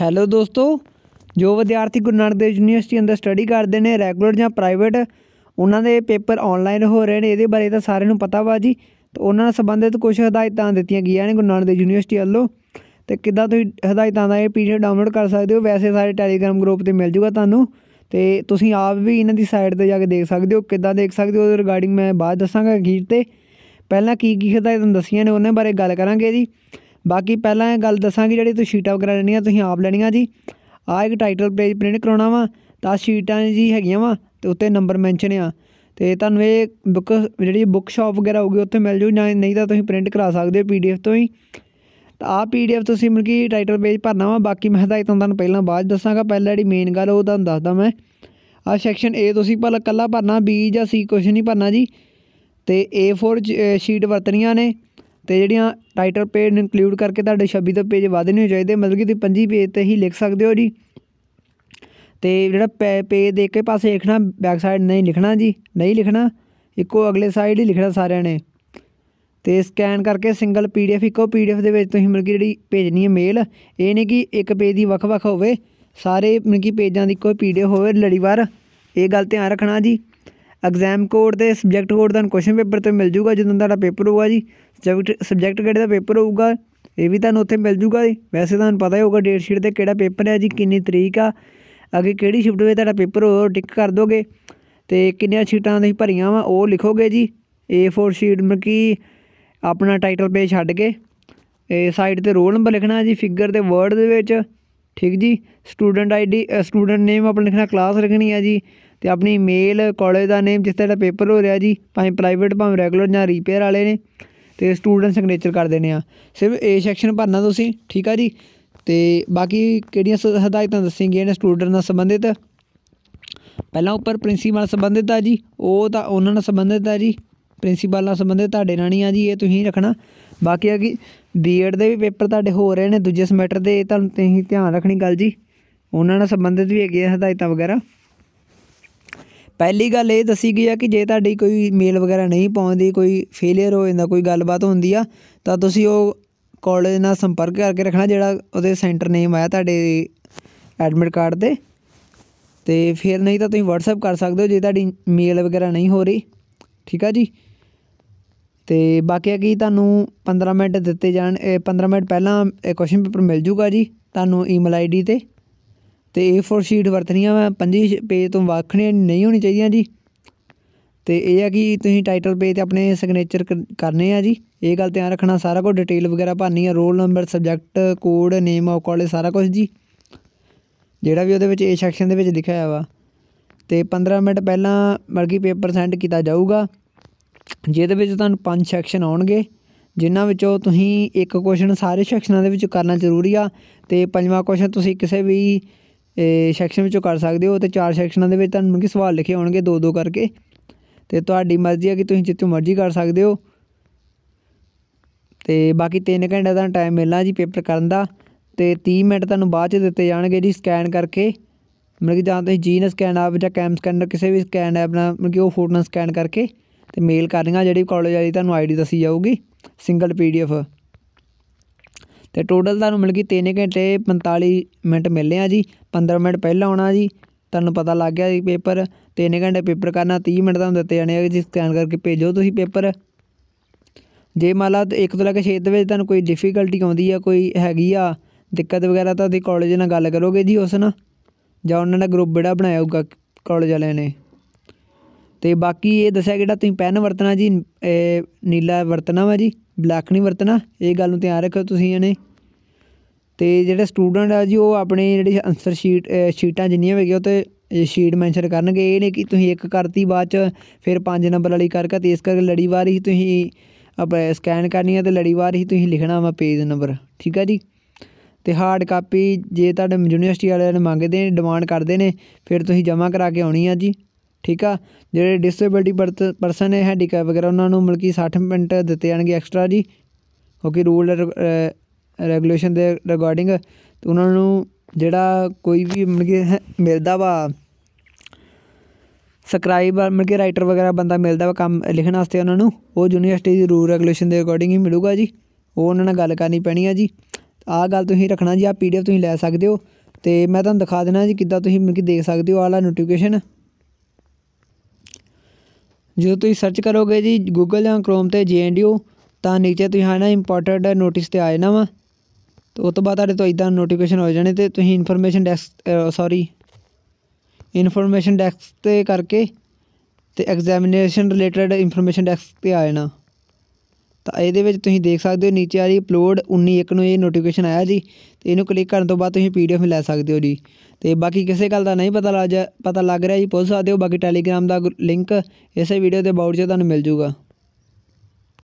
hello ਦੋਸਤੋ ਜੋ ਵਿਦਿਆਰਥੀ ਗੁਰੂ ਨਾਨਕ ਦੇਵ ਯੂਨੀਵਰਸਿਟੀ ਅੰਦਰ ਸਟੱਡੀ ਕਰਦੇ ਨੇ ਰੈਗੂਲਰ ਜਾਂ ਪ੍ਰਾਈਵੇਟ ਉਹਨਾਂ ਦੇ ਪੇਪਰ ਆਨਲਾਈਨ ਹੋ ਰਹੇ ਨੇ ਇਹਦੇ ਬਾਰੇ ਤਾਂ ਸਾਰਿਆਂ ਨੂੰ ਪਤਾ ਵਾ ਜੀ ਤੇ ਉਹਨਾਂ ਨਾਲ ਸੰਬੰਧਿਤ ਕੁਝ ਹਦਾਇਤਾਂ ਦਿੱਤੀਆਂ ਗਈਆਂ ਨੇ ਗੁਰੂ ਨਾਨਕ ਦੇਵ ਯੂਨੀਵਰਸਿਟੀ ਵੱਲੋਂ ਤੇ ਕਿੱਦਾਂ ਤੁਸੀਂ ਹਦਾਇਤਾਂ ਦਾ ਇਹ ਪੀਡੀਐਫ ਡਾਊਨਲੋਡ ਕਰ ਸਕਦੇ ਹੋ ਵੈਸੇ ਸਾਰੇ ਟੈਲੀਗ੍ਰਾਮ ਗਰੁੱਪ ਤੇ ਮਿਲ ਜੂਗਾ ਤੁਹਾਨੂੰ ਤੇ ਤੁਸੀਂ ਆਪ ਵੀ ਇਹਨਾਂ ਦੀ ਸਾਈਟ ਤੇ ਜਾ ਕੇ ਦੇਖ ਸਕਦੇ ਹੋ ਕਿੱਦਾਂ ਦੇਖ ਸਕਦੇ ਹੋ ਰਿਗਾਰਡਿੰਗ ਮੈਂ ਬਾਅਦ ਦੱਸਾਂਗਾ ਅਖੀਰ ਤੇ ਪਹਿਲਾਂ ਕੀ ਕੀ ਹਦਾਇਤਾਂ ਦੱਸੀਆਂ ਨੇ ਉਹਨਾਂ ਬਾਰੇ ਗੱਲ ਕਰਾਂਗੇ ਜੀ ਬਾਕੀ ਪਹਿਲਾਂ ਇਹ ਗੱਲ ਦੱਸਾਂਗੇ ਜਿਹੜੀ ਤੁਸੀਂ ਸ਼ੀਟਾਂ ਵਗੈਰਾ ਲੈਣੀਆਂ ਤੁਸੀਂ ਆਪ ਲੈਣੀਆਂ ਜੀ ਆ ਇੱਕ ਟਾਈਟਲ ਪੇਜ ਪ੍ਰਿੰਟ ਕਰਾਉਣਾ ਵਾ ਤਾਂ ਸ਼ੀਟਾਂ ਜੀ ਹੈਗੀਆਂ ਵਾ ਤੇ ਉੱਤੇ ਨੰਬਰ ਮੈਂਸ਼ਨ ਆ ਤੇ ਤੁਹਾਨੂੰ ਇਹ ਬੁੱਕ ਜਿਹੜੀ ਬੁੱਕ ਸ਼ਾਪ ਵਗੈਰਾ ਹੋਊਗੀ ਉੱਥੇ ਮਿਲ ਜੂ ਨਹੀਂ ਤਾਂ ਤੁਸੀਂ ਪ੍ਰਿੰਟ ਕਰਾ ਸਕਦੇ ਹੋ ਪੀਡੀਐਫ ਤੋਂ ਹੀ ਤਾਂ ਆ ਪੀਡੀਐਫ ਤੁਸੀਂ ਮਿਲ ਕੇ ਟਾਈਟਲ ਪੇਜ ਭਰਨਾ ਵਾ ਬਾਕੀ ਮੈਂ ਹਦਾਇਤਾਂ ਤੁਹਾਨੂੰ ਪਹਿਲਾਂ ਬਾਅਦ ਦੱਸਾਂਗਾ ਪਹਿਲਾਂ ਜਿਹੜੀ ਮੇਨ ਗੱਲ ਉਹ ਤੁਹਾਨੂੰ ਦੱਸਦਾ ਮੈਂ ਆ ਸੈਕਸ਼ਨ A ਤੁਸੀਂ ਭਲਾ ਕੱਲਾ ਭਰਨਾ B ਜਾਂ C ਕੁਝ ਨਹੀਂ ਭਰਨਾ ਜੀ ਤੇ A4 ਸ਼ੀਟ ਵਰਤਣੀਆਂ ਨੇ ਤੇ ਜਿਹੜੀਆਂ ਟਾਈਟਲ ਪੇਜ ਇਨਕਲੂਡ ਕਰਕੇ ਤੁਹਾਡੇ 26 ਤੋਂ ਪੇਜ ਵੱਧ ਨਹੀਂ ਚਾਹੀਦੇ ਮਤਲਬ ਕਿ ਤੁਸੀਂ 25 ਪੇਜ ਤੇ ਹੀ ਲਿਖ ਸਕਦੇ ਹੋ ਜੀ ਤੇ ਜਿਹੜਾ ਪੇਜ ਦੇ ਕੇ ਪਾਸੇ ਲਿਖਣਾ ਬੈਕ ਸਾਈਡ ਨਹੀਂ ਲਿਖਣਾ ਜੀ ਨਹੀਂ ਲਿਖਣਾ ਇੱਕੋ ਅਗਲੇ ਸਾਈਡ ਹੀ ਲਿਖਣਾ ਸਾਰਿਆਂ ਨੇ ਤੇ ਸਕੈਨ ਕਰਕੇ ਸਿੰਗਲ ਪੀਡੀਐਫ ਇੱਕੋ ਪੀਡੀਐਫ ਦੇ ਵਿੱਚ ਤੁਸੀਂ ਮਤਲਬ ਕਿ ਜਿਹੜੀ ਭੇਜਣੀ ਹੈ ਮੇਲ ਇਹ ਨਹੀਂ ਕਿ ਇੱਕ ਪੇਜ ਦੀ ਵੱਖ-ਵੱਖ ਹੋਵੇ ਸਾਰੇ ਮਤਲਬ ਕਿ ਪੇਜਾਂ ਦੀ ਇੱਕੋ ਪੀਡੀਐਫ ਹੋਵੇ ਲੜੀਵਾਰ ਇਹ ਗੱਲ ਧਿਆਨ ਰੱਖਣਾ ਜੀ ਐਗਜ਼ਾਮ ਕੋਡ ਦੇ ਸਬਜੈਕਟ ਕੋਡ ਦਾ ਕੁਐਸਚਨ ਪੇਪਰ ਤੇ ਮਿਲ ਜੂਗਾ ਜਦੋਂ ਤੁਹਾਡਾ ਪੇਪਰ ਹੋਊਗਾ ਜੀ ਸਬਜੈਕਟ ਸਬਜੈਕਟ ਕਿਹੜੇ ਦਾ ਪੇਪਰ ਹੋਊਗਾ ਇਹ ਵੀ ਤੁਹਾਨੂੰ ਉੱਥੇ ਮਿਲ ਜੂਗਾ ਜੀ ਵੈਸੇ ਤੁਹਾਨੂੰ ਪਤਾ ਹੀ ਹੋਊਗਾ ਡੇਟ ਸ਼ੀਟ ਤੇ ਕਿਹੜਾ ਪੇਪਰ ਹੈ ਜੀ ਕਿੰਨੀ ਤਰੀਕ ਆ ਅੱਗੇ ਕਿਹੜੀ ਸ਼ਿਫਟ ਵਿੱਚ ਤੁਹਾਡਾ ਪੇਪਰ ਹੋ ਟਿਕ ਕਰ ਦੋਗੇ ਤੇ ਕਿੰਨੀਆਂ ਸ਼ੀਟਾਂ ਦੇ ਭਰੀਆਂ ਵਾ ਉਹ ਲਿਖੋਗੇ ਜੀ A4 ਸ਼ੀਟ ਮਤਲਬ ਕਿ ਆਪਣਾ ਟਾਈਟਲ ਪੇਜ ਛੱਡ ਕੇ ਇਹ ਸਾਈਡ ਤੇ ਰੋਲ ਨੰਬਰ ਲਿਖਣਾ ਜੀ ਫਿਗਰ ਦੇ ਵਰਡ ਦੇ ਵਿੱਚ ਠੀਕ ਜੀ ਸਟੂਡੈਂਟ ਆਈਡੀ ਸਟੂਡੈਂਟ ਨੇਮ ਆਪਣਾ ਲਿਖਣਾ ਕਲਾਸ ਰੱਖਣੀ ਆ ਜੀ ਤੇ ਆਪਣੀ ਮੇਲ ਕਾਲਜ ਦਾ ਨੇਮ ਜਿਸ ਦਾ ਪੇਪਰ ਹੋ ਰਿਹਾ ਜੀ ਭਾਵੇਂ ਪ੍ਰਾਈਵੇਟ ਭਾਵੇਂ ਰੈਗੂਲਰ ਜਾਂ ਰਿਪੇਅਰ ਵਾਲੇ ਨੇ ਤੇ ਸਟੂਡੈਂਟ ਸਿਗਨੇਚਰ ਕਰ ਦੇਣੇ ਆ ਸਿਰਫ ਏ ਸੈਕਸ਼ਨ ਭਰਨਾ ਤੁਸੀਂ ਠੀਕ ਆ ਜੀ ਤੇ ਬਾਕੀ ਕਿਹੜੀਆਂ ਹਦਾਇਤਾਂ ਦੱਸੀਆਂ ਨੇ ਸਟੂਡੈਂਟ ਨਾਲ ਸੰਬੰਧਿਤ ਪਹਿਲਾਂ ਉੱਪਰ ਪ੍ਰਿੰਸੀਪਲ ਨਾਲ ਸੰਬੰਧਿਤ ਆ ਜੀ ਉਹ ਤਾਂ ਉਹਨਾਂ ਨਾਲ ਸੰਬੰਧਿਤ ਆ ਜੀ ਪ੍ਰਿੰਸੀਪਲ ਨਾਲ ਸੰਬੰਧਿਤ ਤੁਹਾਡੇ ਨਾਲ ਨਹੀਂ ਆ ਜੀ ਇਹ ਤੁਸੀਂ ਰੱਖਣਾ ਬਾਕੀ ਆ ਕਿ ਬੀਐਡ ਦੇ ਵੀ ਪੇਪਰ ਤੁਹਾਡੇ ਹੋ ਰਹੇ ਨੇ ਦੂਜੇ ਸਮੈਟਰ ਦੇ ਤੁਹਾਨੂੰ ਤੁਸੀਂ ਧਿਆਨ ਰੱਖਣੀ ਗੱਲ ਜੀ ਉਹਨਾਂ ਨਾਲ ਸੰਬੰਧਿਤ ਵੀ ਹੈਗੇ ਹਦਾਇਤਾਂ ਵਗੈਰਾ ਪਹਿਲੀ ਗੱਲ ਇਹ ਦੱਸੀ ਗਈ ਆ ਕਿ ਜੇ ਤੁਹਾਡੀ ਕੋਈ ਮੇਲ ਵਗੈਰਾ ਨਹੀਂ ਪਹੁੰਚਦੀ ਕੋਈ ਫੇਲਿਅਰ ਹੋ ਜਾਂਦਾ ਕੋਈ ਗੱਲਬਾਤ ਹੁੰਦੀ ਆ ਤਾਂ ਤੁਸੀਂ ਉਹ ਕਾਲਜ ਨਾਲ ਸੰਪਰਕ ਕਰਕੇ ਰੱਖਣਾ ਜਿਹੜਾ ਉਹਦੇ ਸੈਂਟਰ ਨੇਮ ਆਇਆ ਤੁਹਾਡੇ ਐਡਮਿਟ ਕਾਰਡ ਤੇ ਤੇ ਫਿਰ ਨਹੀਂ ਤਾਂ ਤੁਸੀਂ WhatsApp ਕਰ ਸਕਦੇ ਹੋ ਜੇ ਤੁਹਾਡੀ ਮੇਲ ਵਗੈਰਾ ਨਹੀਂ ਹੋ ਰਹੀ ਠੀਕ ਆ ਜੀ ਤੇ ਬਾਕੀ ਆ ਕੀ ਤੁਹਾਨੂੰ 15 ਮਿੰਟ ਦਿੱਤੇ ਜਾਣ 15 ਮਿੰਟ ਪਹਿਲਾਂ ਇਹ ਕੁਐਸਚਨ ਪੇਪਰ ਮਿਲ ਜੂਗਾ ਜੀ ਤੁਹਾਨੂੰ ਈਮੇਲ ਆਈਡੀ ਤੇ ਤੇ A4 ਸ਼ੀਟ ਵਰਤਣੀਆਂ ਵਾ 25 ਪੇਜ ਤੋਂ ਵੱਖਣੀਆਂ ਨਹੀਂ ਹੋਣੀ ਚਾਹੀਦੀਆਂ ਜੀ ਤੇ ਇਹ ਆ ਕਿ ਤੁਸੀਂ ਟਾਈਟਲ ਪੇਜ ਤੇ ਆਪਣੇ ਸਿਗਨੇਚਰ ਕਰਨੇ ਆ ਜੀ ਇਹ ਗੱਲ ਧਿਆਨ ਰੱਖਣਾ ਸਾਰਾ ਕੁਝ ਡਿਟੇਲ ਵਗੈਰਾ ਭਰਨੀ ਆ roll number subject code name of college ਸਾਰਾ ਕੁਝ ਜੀ ਜਿਹੜਾ ਵੀ ਉਹਦੇ ਵਿੱਚ A ਸੈਕਸ਼ਨ ਦੇ ਵਿੱਚ ਲਿਖਿਆ ਹੋਇਆ ਵਾ ਤੇ 15 ਮਿੰਟ ਪਹਿਲਾਂ ਮਰਗੀ ਪੇਪਰ ਸੈਂਡ ਕੀਤਾ ਜਾਊਗਾ ਜਿਹਦੇ ਵਿੱਚ ਤੁਹਾਨੂੰ ਪੰਜ ਸੈਕਸ਼ਨ ਆਉਣਗੇ ਜਿਨ੍ਹਾਂ ਵਿੱਚੋਂ ਤੁਸੀਂ ਇੱਕ ਕੁਐਸਚਨ ਸਾਰੇ ਸੈਕਸ਼ਨਾਂ ਦੇ ਵਿੱਚੋਂ ਕਰਨਾ ਜ਼ਰੂਰੀ ਆ ਤੇ ਪੰਜਵਾਂ ਕੁਐਸਚਨ ਤੁਸੀਂ ਕਿਸੇ ਵੀ ਸੈਕਸ਼ਨ ਵਿੱਚੋਂ ਕਰ ਸਕਦੇ ਹੋ ਤੇ ਚਾਰ ਸੈਕਸ਼ਨਾਂ ਦੇ ਵਿੱਚ ਤੁਹਾਨੂੰ ਕਿ ਸਵਾਲ ਲਿਖੇ ਹੋਣਗੇ ਦੋ ਦੋ ਕਰਕੇ ਤੇ ਤੁਹਾਡੀ ਮਰਜ਼ੀ ਆ ਕਿ ਤੁਸੀਂ ਜਿੱਥੇ ਮਰਜ਼ੀ ਕਰ ਸਕਦੇ ਹੋ ਤੇ ਬਾਕੀ 3 ਘੰਟੇ ਦਾ ਟਾਈਮ ਮਿਲਣਾ ਜੀ ਪੇਪਰ ਕਰਨ ਦਾ ਤੇ 30 ਮਿੰਟ ਤੁਹਾਨੂੰ ਬਾਅਦ ਚ ਦਿੱਤੇ ਜਾਣਗੇ ਜੀ ਸਕੈਨ ਕਰਕੇ ਮਤਲਬ ਕਿ ਜਾਂ ਤੁਸੀਂ ਜੀਨ ਸਕੈਨ ਆਪ ਜਾਂ ਕੈਮ ਸਕੈਨਰ ਕਿਸੇ ਵੀ ਸਕੈਨ ਐਪ ਨਾਲ ਮਤਲਬ ਕਿ ਉਹ ਫੋਟੋ ਨਾਲ ਸਕੈਨ ਕਰਕੇ ਤੇ ਮੇਲ ਕਰਨੀਆਂ ਜਿਹੜੀ ਕਾਲਜ ਵਾਲੀ ਤੁਹਾਨੂੰ ਆਈਡੀ ਦੱਸੀ ਜਾਊਗੀ ਸਿੰਗਲ ਪੀਡੀਐਫ ਤੇ ਟੋਟਲ ਤੁਹਾਨੂੰ ਮਿਲ ਗਈ 3 ਘੰਟੇ 45 ਮਿੰਟ ਮਿਲਨੇ ਆ ਜੀ 15 ਮਿੰਟ ਪਹਿਲਾਂ ਆਉਣਾ ਜੀ ਤੁਹਾਨੂੰ ਪਤਾ ਲੱਗ ਗਿਆ ਜੀ ਪੇਪਰ 3 ਘੰਟੇ ਪੇਪਰ ਕਰਨਾ 30 ਮਿੰਟ ਤੁਹਾਨੂੰ ਦਿੱਤੇ ਜਾਣੇ ਆ ਜੀ ਸਕੈਨ ਕਰਕੇ ਭੇਜੋ ਤੁਸੀਂ ਪੇਪਰ ਜੇ ਮੰਨ ਲਾ 1 ਤੋਂ ਲੈ ਕੇ 6 ਦੇ ਵਿੱਚ ਤੁਹਾਨੂੰ ਕੋਈ ਡਿਫਿਕਲਟੀ ਆਉਂਦੀ ਆ ਕੋਈ ਹੈਗੀ ਆ ਦਿੱਕਤ ਵਗੈਰਾ ਤਾਂ ਤੁਸੀਂ ਕਾਲਜ ਨਾਲ ਗੱਲ ਕਰੋਗੇ ਜੀ ਉਸ ਨਾਲ ਜਾਂ ਉਹਨਾਂ ਨੇ ਗਰੁੱਪ ਜਿਹੜਾ ਬਣਾਇਆ ਹੋਊਗਾ ਕਾਲਜ ਵਾਲਿਆਂ ਨੇ ਤੇ ਬਾਕੀ ਇਹ ਦੱਸਿਆ ਕਿਹੜਾ ਤੁਸੀਂ ਪੈਨ ਵਰਤਣਾ ਜੀ ਨੀਲਾ ਵਰਤਣਾ ਵਾ ਜੀ ਬਲੈਕ ਨਹੀਂ ਵਰਤਣਾ ਇਹ ਗੱਲ ਨੂੰ ਧਿਆਨ ਰੱਖਿਓ ਤੁਸੀਂ ਇਹਨੇ ਤੇ ਜਿਹੜੇ ਸਟੂਡੈਂਟ ਆ ਜੀ ਉਹ ਆਪਣੇ ਜਿਹੜੀ ਅਨਸਰ ਸ਼ੀਟ ਸ਼ੀਟਾਂ ਜਿੰਨੀਆਂ ਵੀ ਉਹ ਤੇ ਸ਼ੀਟ ਮੈਂਸ਼ਨ ਕਰਨਗੇ ਇਹ ਨਹੀਂ ਕਿ ਤੁਸੀਂ ਇੱਕ ਕਰਤੀ ਬਾਅਦ ਚ ਫਿਰ ਪੰਜ ਨੰਬਰ ਵਾਲੀ ਕਰਕੇ ਤੇ ਇਸ ਕਰਕੇ ਲੜੀਵਾਰ ਹੀ ਤੁਸੀਂ ਆਪਣੇ ਸਕੈਨ ਕਰਨੀ ਹੈ ਤੇ ਲੜੀਵਾਰ ਹੀ ਤੁਸੀਂ ਲਿਖਣਾ ਵਾ ਪੇਜ ਨੰਬਰ ਠੀਕ ਆ ਜੀ ਤੇ ਹਾਰਡ ਕਾਪੀ ਜੇ ਤੁਹਾਡੇ ਯੂਨੀਵਰਸਿਟੀ ਵਾਲਿਆਂ ਨੇ ਮੰਗਦੇ ਨੇ ਡਿਮਾਂਡ ਕਰਦੇ ਨੇ ਫਿਰ ਤੁਸੀਂ ਜਮ੍ਹਾਂ ਕਰਾ ਕੇ ਆਉਣੀ ਆ ਜੀ ਠੀਕ ਆ ਜਿਹੜੇ ਡਿਸੇਬਿਲਟੀ ਪਰਸਨ ਹੈ ਹੈਂਡੀਕੈਪ ਵਗੈਰਾ ਉਹਨਾਂ ਨੂੰ ਮਿਲਕੀ 60 ਮਿੰਟ ਦਿੱਤੇ ਜਾਣਗੇ ਐਕਸਟਰਾ ਜੀ ਕਿਉਂਕਿ ਰੂਲ ਰੈਗੂਲੇਸ਼ਨ ਦੇ ਰਿਗਾਰਡਿੰਗ ਤੇ ਉਹਨਾਂ ਨੂੰ ਜਿਹੜਾ ਕੋਈ ਵੀ ਮਿਲਦਾ ਵਾ ਸਕ੍ਰਾਈਬ ਮਤਲਬ ਰਾਈਟਰ ਵਗੈਰਾ ਬੰਦਾ ਮਿਲਦਾ ਵਾ ਕੰਮ ਲਿਖਣ ਵਾਸਤੇ ਉਹਨਾਂ ਨੂੰ ਉਹ ਯੂਨੀਵਰਸਿਟੀ ਦੀ ਰੂਲ ਰੈਗੂਲੇਸ਼ਨ ਦੇ ਅਕੋਰਡਿੰਗ ਹੀ ਮਿਲੂਗਾ ਜੀ ਉਹ ਉਹਨਾਂ ਨਾਲ ਗੱਲ ਕਰਨੀ ਪੈਣੀ ਆ ਜੀ ਆਹ ਗੱਲ ਤੁਸੀਂ ਰੱਖਣਾ ਜੀ ਆ ਪੀਡੀਐਫ ਤੁਸੀਂ ਲੈ ਸਕਦੇ ਹੋ ਤੇ ਮੈਂ ਤੁਹਾਨੂੰ ਦਿਖਾ ਦੇਣਾ ਜੀ ਕਿੱਦਾਂ ਤੁਸੀਂ ਮਤਲਬ ਦੇਖ ਸਕਦੇ ਹੋ ਆਹ ਨੋਟੀਫਿਕੇਸ਼ਨ ਜਦੋਂ ਤੁਸੀਂ ਸਰਚ ਕਰੋਗੇ ਜੀ ਗੂਗਲ ਜਾਂ ਕ੍ਰੋਮ ਤੇ ਜੀਐਨਡੀਓ ਤਾਂ ਨੀਚੇ ਤੁਸੀਂ ਹੈ ਨਾ ਇੰਪੋਰਟੈਂਟ ਨੋਟਿਸ ਤੇ ਆ ਜਾਣਾ ਵਾ ਤੇ ਉਸ ਤੋਂ ਬਾਅਦ ਤੁਹਾਡੇ ਤੋਂ ਇਦਾਂ ਨੋਟੀਫਿਕੇਸ਼ਨ ਹੋ ਜਾਣੇ ਤੇ ਤੁਸੀਂ information desk sorry information desk ਤੇ ਕਰਕੇ ਤੇ ਐਗਜ਼ਾਮੀਨੇਸ਼ਨ ਰਿਲੇਟਡ ਇਨਫੋਰਮੇਸ਼ਨ ਡੈਸਕ ਤੇ ਆ ਜਾਣਾ ਤਾਂ ਇਹਦੇ ਵਿੱਚ ਤੁਸੀਂ ਦੇਖ ਸਕਦੇ ਹੋ ਨੀਚੇ ਆ ਰਹੀ ਅਪਲੋਡ 19 ਇੱਕ ਨੂੰ ਇਹ ਨੋਟੀਫਿਕੇਸ਼ਨ ਆਇਆ ਜੀ ਤੇ ਇਹਨੂੰ ਕਲਿੱਕ ਕਰਨ ਤੋਂ ਬਾਅਦ ਤੁਸੀਂ ਪੀਡੀਐਫ ਲੈ ਸਕਦੇ ਹੋ ਜੀ ਤੇ ਬਾਕੀ ਕਿਸੇ ਗੱਲ ਦਾ ਨਹੀਂ ਪਤਾ ਲੱਗ ਪਤਾ ਲੱਗ ਰਿਹਾ ਜੀ ਪੁੱਛ ਸਕਦੇ ਹੋ ਬਾਕੀ ਟੈਲੀਗ੍ਰਾਮ ਦਾ ਲਿੰਕ ਇਸੇ ਵੀਡੀਓ ਦੇ ਅਬਾਊਟ 'ਚ ਤੁਹਾਨੂੰ ਮਿਲ ਜੂਗਾ